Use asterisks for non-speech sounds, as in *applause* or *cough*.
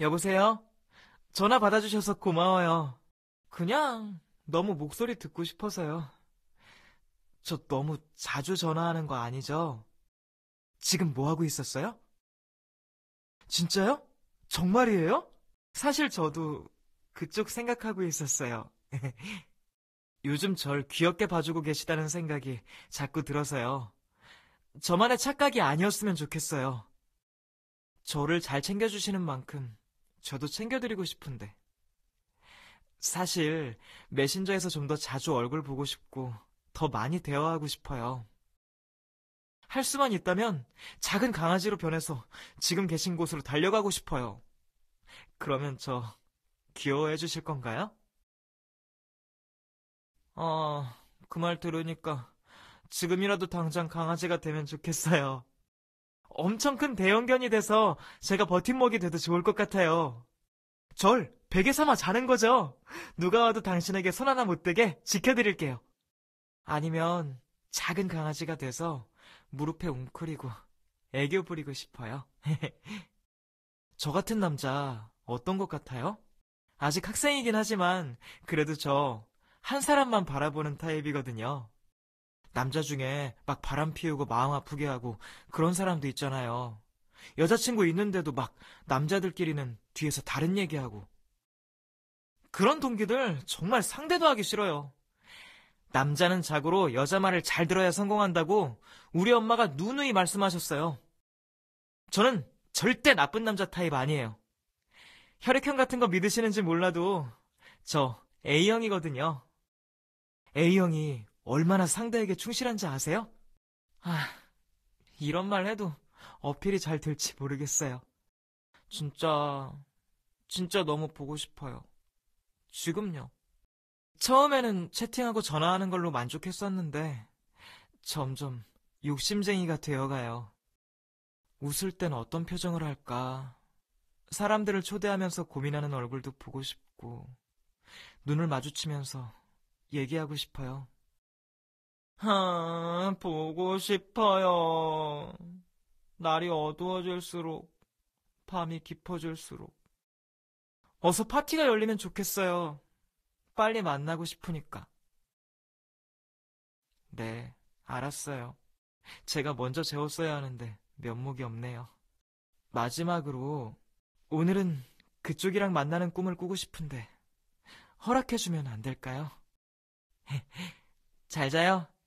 여보세요? 전화 받아주셔서 고마워요. 그냥 너무 목소리 듣고 싶어서요. 저 너무 자주 전화하는 거 아니죠? 지금 뭐 하고 있었어요? 진짜요? 정말이에요? 사실 저도 그쪽 생각하고 있었어요. *laughs* 요즘 절 귀엽게 봐주고 계시다는 생각이 자꾸 들어서요. 저만의 착각이 아니었으면 좋겠어요. 저를 잘 챙겨주시는 만큼 저도 챙겨드리고 싶은데. 사실 메신저에서 좀 더 자주 얼굴 보고 싶고 더 많이 대화하고 싶어요. 할 수만 있다면 작은 강아지로 변해서 지금 계신 곳으로 달려가고 싶어요. 그러면 저 귀여워해 주실 건가요? 어, 그말 들으니까 지금이라도 당장 강아지가 되면 좋겠어요. 엄청 큰 대형견이 돼서 제가 버팀목이 돼도 좋을 것 같아요. 절 베개 삼아 자는 거죠. 누가 와도 당신에게 손 하나 못 대게 지켜드릴게요. 아니면 작은 강아지가 돼서 무릎에 웅크리고 애교 부리고 싶어요. *laughs* 저 같은 남자 어떤 것 같아요? 아직 학생이긴 하지만 그래도 저 한 사람만 바라보는 타입이거든요. 남자 중에 막 바람 피우고 마음 아프게 하고 그런 사람도 있잖아요. 여자친구 있는데도 막 남자들끼리는 뒤에서 다른 얘기하고. 그런 동기들 정말 상대도 하기 싫어요. 남자는 자고로 여자 말을 잘 들어야 성공한다고 우리 엄마가 누누이 말씀하셨어요. 저는 절대 나쁜 남자 타입 아니에요. 혈액형 같은 거 믿으시는지 몰라도 저 A형이거든요. A형이 얼마나 상대에게 충실한지 아세요? 아, 이런 말 해도 어필이 잘 될지 모르겠어요. 진짜, 진짜 너무 보고 싶어요. 지금요. 처음에는 채팅하고 전화하는 걸로 만족했었는데, 점점 욕심쟁이가 되어가요. 웃을 땐 어떤 표정을 할까? 사람들을 초대하면서 고민하는 얼굴도 보고 싶고, 눈을 마주치면서 얘기하고 싶어요. 하, 아, 보고 싶어요. 날이 어두워질수록, 밤이 깊어질수록. 어서 파티가 열리면 좋겠어요. 빨리 만나고 싶으니까. 네, 알았어요. 제가 먼저 재웠어야 하는데 면목이 없네요. 마지막으로 오늘은 그쪽이랑 만나는 꿈을 꾸고 싶은데 허락해주면 안 될까요? *laughs* 잘 자요.